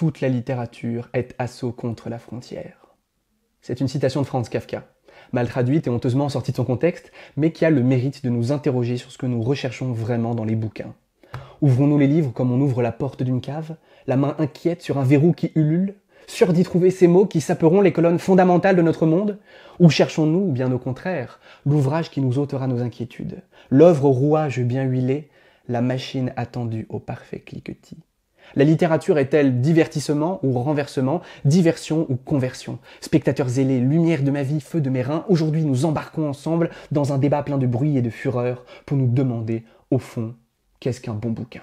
Toute la littérature est assaut contre la frontière. C'est une citation de Franz Kafka, mal traduite et honteusement sortie de son contexte, mais qui a le mérite de nous interroger sur ce que nous recherchons vraiment dans les bouquins. Ouvrons-nous les livres comme on ouvre la porte d'une cave, la main inquiète sur un verrou qui ulule, sûr d'y trouver ces mots qui saperont les colonnes fondamentales de notre monde Ou cherchons-nous, bien au contraire, l'ouvrage qui nous ôtera nos inquiétudes, l'œuvre au rouage bien huilé, la machine attendue au parfait cliquetis la littérature est-elle divertissement ou renversement, diversion ou conversion Spectateurs zélés, lumière de ma vie, feu de mes reins, aujourd'hui nous embarquons ensemble dans un débat plein de bruit et de fureur pour nous demander, au fond, qu'est-ce qu'un bon bouquin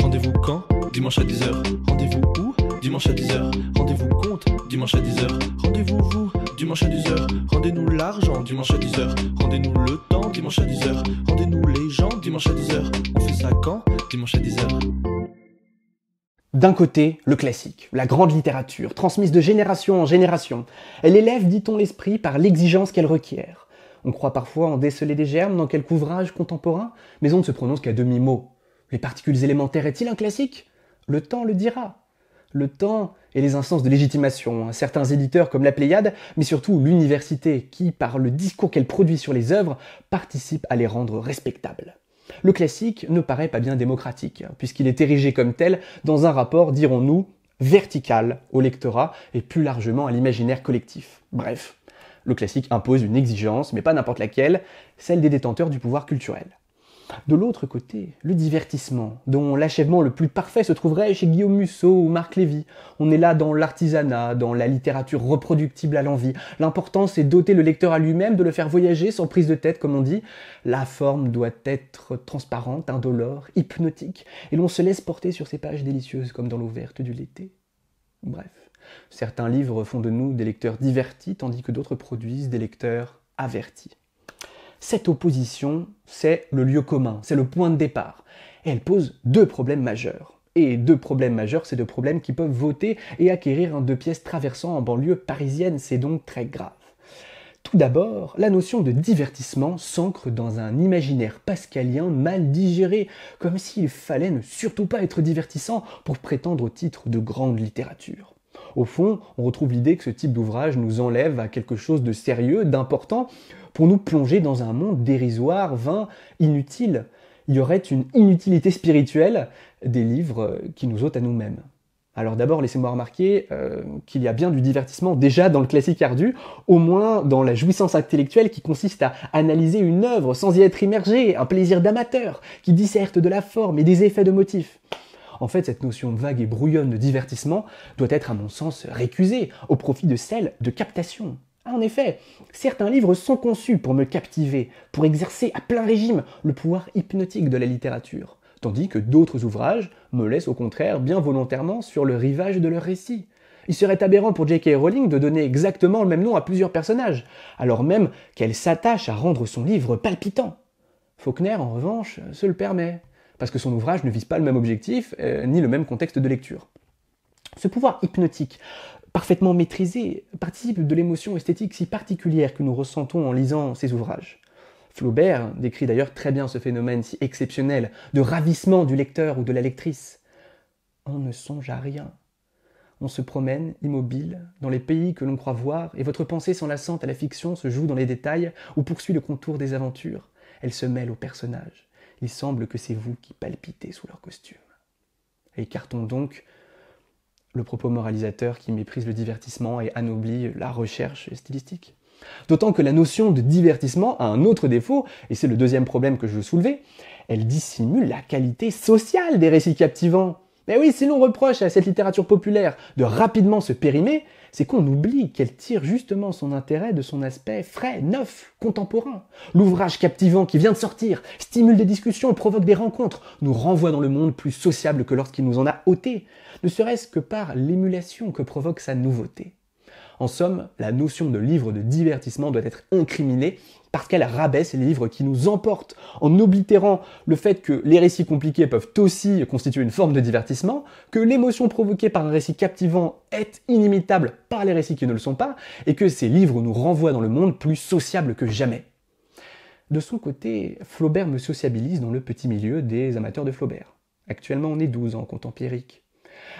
Rendez-vous quand Dimanche à 10h. Rendez-vous où Dimanche à 10h. Rendez-vous compte Dimanche à 10h. Rendez-vous vous dimanche à 10h, rendez-nous l'argent, dimanche à 10h, rendez-nous le temps, dimanche à 10h, rendez-nous les gens, dimanche à 10h, on fait ça quand Dimanche à 10h. D'un côté, le classique, la grande littérature, transmise de génération en génération. Elle élève, dit-on, l'esprit par l'exigence qu'elle requiert. On croit parfois en déceler des germes dans quelques ouvrages contemporain, mais on ne se prononce qu'à demi-mot. Les particules élémentaires est-il un classique Le temps le dira le temps et les instances de légitimation, hein, certains éditeurs comme la Pléiade, mais surtout l'université qui, par le discours qu'elle produit sur les œuvres, participe à les rendre respectables. Le classique ne paraît pas bien démocratique, hein, puisqu'il est érigé comme tel dans un rapport, dirons-nous, vertical au lectorat et plus largement à l'imaginaire collectif. Bref, le classique impose une exigence, mais pas n'importe laquelle, celle des détenteurs du pouvoir culturel. De l'autre côté, le divertissement, dont l'achèvement le plus parfait se trouverait chez Guillaume Musso ou Marc Lévy. On est là dans l'artisanat, dans la littérature reproductible à l'envie. L'important, c'est d'ôter le lecteur à lui-même, de le faire voyager sans prise de tête, comme on dit. La forme doit être transparente, indolore, hypnotique, et l'on se laisse porter sur ces pages délicieuses comme dans l'eau verte du l'été. Bref, certains livres font de nous des lecteurs divertis, tandis que d'autres produisent des lecteurs avertis. Cette opposition, c'est le lieu commun, c'est le point de départ. elle pose deux problèmes majeurs. Et deux problèmes majeurs, c'est deux problèmes qui peuvent voter et acquérir un deux pièces traversant en banlieue parisienne, c'est donc très grave. Tout d'abord, la notion de divertissement s'ancre dans un imaginaire pascalien mal digéré, comme s'il fallait ne surtout pas être divertissant pour prétendre au titre de grande littérature. Au fond, on retrouve l'idée que ce type d'ouvrage nous enlève à quelque chose de sérieux, d'important, pour nous plonger dans un monde dérisoire, vain, inutile. Il y aurait une inutilité spirituelle des livres euh, qui nous ôtent à nous-mêmes. Alors d'abord, laissez-moi remarquer euh, qu'il y a bien du divertissement déjà dans le classique ardu, au moins dans la jouissance intellectuelle qui consiste à analyser une œuvre sans y être immergé, un plaisir d'amateur qui disserte de la forme et des effets de motifs. En fait, cette notion vague et brouillonne de divertissement doit être, à mon sens, récusée au profit de celle de captation. En effet, certains livres sont conçus pour me captiver, pour exercer à plein régime le pouvoir hypnotique de la littérature, tandis que d'autres ouvrages me laissent au contraire bien volontairement sur le rivage de leur récit. Il serait aberrant pour J.K. Rowling de donner exactement le même nom à plusieurs personnages, alors même qu'elle s'attache à rendre son livre palpitant. Faulkner, en revanche, se le permet, parce que son ouvrage ne vise pas le même objectif, euh, ni le même contexte de lecture. Ce pouvoir hypnotique parfaitement maîtrisé, participe de l'émotion esthétique si particulière que nous ressentons en lisant ses ouvrages. Flaubert décrit d'ailleurs très bien ce phénomène si exceptionnel de ravissement du lecteur ou de la lectrice. On ne songe à rien. On se promène, immobile, dans les pays que l'on croit voir, et votre pensée s'enlaçante à la fiction se joue dans les détails ou poursuit le contour des aventures. Elle se mêle aux personnages. Il semble que c'est vous qui palpitez sous leur costume. Écartons donc le propos moralisateur qui méprise le divertissement et anoblit la recherche stylistique. D'autant que la notion de divertissement a un autre défaut, et c'est le deuxième problème que je veux soulever, elle dissimule la qualité sociale des récits captivants. Mais oui, si l'on reproche à cette littérature populaire de rapidement se périmer, c'est qu'on oublie qu'elle tire justement son intérêt de son aspect frais, neuf, contemporain. L'ouvrage captivant qui vient de sortir stimule des discussions, provoque des rencontres, nous renvoie dans le monde plus sociable que lorsqu'il nous en a ôté, ne serait-ce que par l'émulation que provoque sa nouveauté. En somme, la notion de livre de divertissement doit être incriminée parce qu'elle rabaisse les livres qui nous emportent, en oblitérant le fait que les récits compliqués peuvent aussi constituer une forme de divertissement, que l'émotion provoquée par un récit captivant est inimitable par les récits qui ne le sont pas, et que ces livres nous renvoient dans le monde plus sociable que jamais. De son côté, Flaubert me sociabilise dans le petit milieu des amateurs de Flaubert. Actuellement, on est 12 en comptant empirique.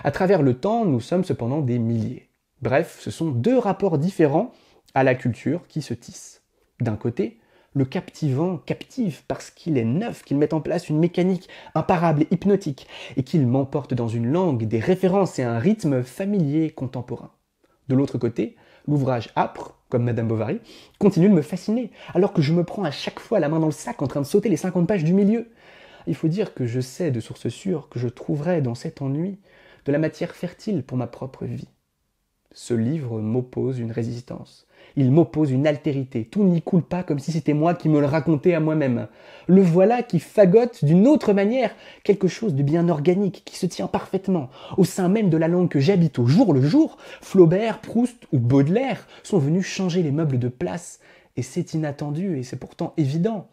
À travers le temps, nous sommes cependant des milliers. Bref, ce sont deux rapports différents à la culture qui se tissent. D'un côté, le captivant captive parce qu'il est neuf, qu'il met en place une mécanique imparable et hypnotique, et qu'il m'emporte dans une langue, des références et un rythme familier contemporain. De l'autre côté, l'ouvrage âpre, comme Madame Bovary, continue de me fasciner, alors que je me prends à chaque fois la main dans le sac en train de sauter les 50 pages du milieu. Il faut dire que je sais de source sûre que je trouverai dans cet ennui de la matière fertile pour ma propre vie. Ce livre m'oppose une résistance. Il m'oppose une altérité. Tout n'y coule pas comme si c'était moi qui me le racontais à moi-même. Le voilà qui fagote d'une autre manière quelque chose de bien organique qui se tient parfaitement. Au sein même de la langue que j'habite au jour le jour, Flaubert, Proust ou Baudelaire sont venus changer les meubles de place. Et c'est inattendu et c'est pourtant évident.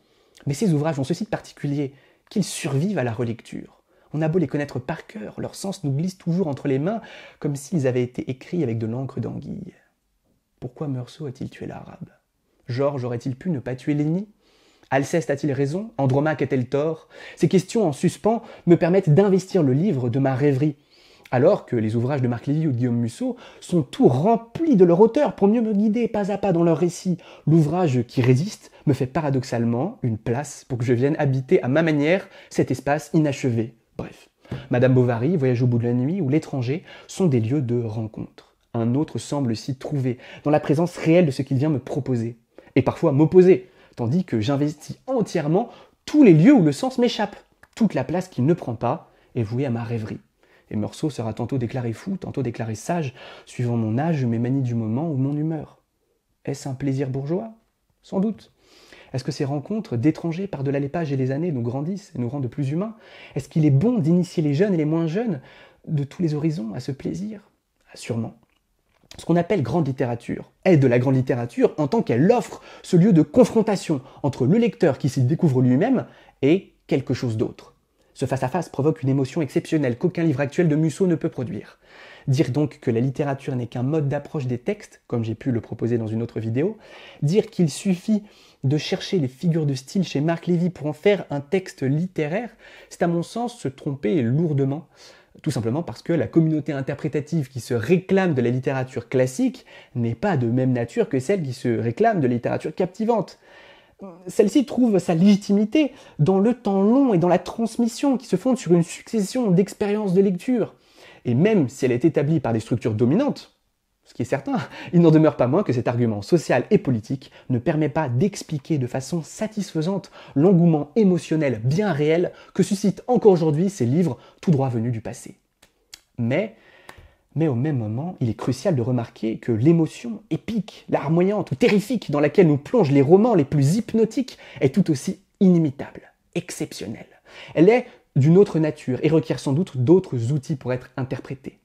Mais ces ouvrages ont ceci de particulier qu'ils survivent à la relecture. On a beau les connaître par cœur, leur sens nous glisse toujours entre les mains, comme s'ils avaient été écrits avec de l'encre d'anguille. Pourquoi Meursault a-t-il tué l'arabe Georges aurait-il pu ne pas tuer Léni Alceste a-t-il raison Andromaque a-t-elle tort Ces questions en suspens me permettent d'investir le livre de ma rêverie, alors que les ouvrages de Marc Lévy ou Guillaume Musso sont tout remplis de leur auteur pour mieux me guider pas à pas dans leur récit. L'ouvrage qui résiste me fait paradoxalement une place pour que je vienne habiter à ma manière cet espace inachevé Bref, Madame Bovary, Voyage au bout de la nuit ou L'étranger sont des lieux de rencontre. Un autre semble s'y trouver, dans la présence réelle de ce qu'il vient me proposer, et parfois m'opposer, tandis que j'investis entièrement tous les lieux où le sens m'échappe. Toute la place qu'il ne prend pas est vouée à ma rêverie. Et Meursault sera tantôt déclaré fou, tantôt déclaré sage, suivant mon âge, mes manies du moment ou mon humeur. Est-ce un plaisir bourgeois Sans doute. Est-ce que ces rencontres d'étrangers par delà les pages et les années nous grandissent et nous rendent plus humains Est-ce qu'il est bon d'initier les jeunes et les moins jeunes de tous les horizons à ce plaisir ah, Sûrement. Ce qu'on appelle grande littérature est de la grande littérature en tant qu'elle offre ce lieu de confrontation entre le lecteur qui s'y découvre lui-même et quelque chose d'autre. Ce face-à-face provoque une émotion exceptionnelle qu'aucun livre actuel de Musso ne peut produire. Dire donc que la littérature n'est qu'un mode d'approche des textes, comme j'ai pu le proposer dans une autre vidéo. Dire qu'il suffit de chercher les figures de style chez Marc Lévy pour en faire un texte littéraire, c'est à mon sens se tromper lourdement. Tout simplement parce que la communauté interprétative qui se réclame de la littérature classique n'est pas de même nature que celle qui se réclame de la littérature captivante. Celle-ci trouve sa légitimité dans le temps long et dans la transmission qui se fonde sur une succession d'expériences de lecture. Et même si elle est établie par des structures dominantes, ce qui est certain, il n'en demeure pas moins que cet argument social et politique ne permet pas d'expliquer de façon satisfaisante l'engouement émotionnel bien réel que suscitent encore aujourd'hui ces livres tout droit venus du passé. Mais, mais au même moment, il est crucial de remarquer que l'émotion épique, larmoyante ou terrifique dans laquelle nous plongent les romans les plus hypnotiques est tout aussi inimitable, exceptionnelle. Elle est d'une autre nature et requiert sans doute d'autres outils pour être interprété.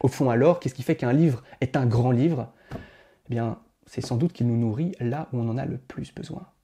Au fond alors, qu'est-ce qui fait qu'un livre est un grand livre Eh bien, c'est sans doute qu'il nous nourrit là où on en a le plus besoin.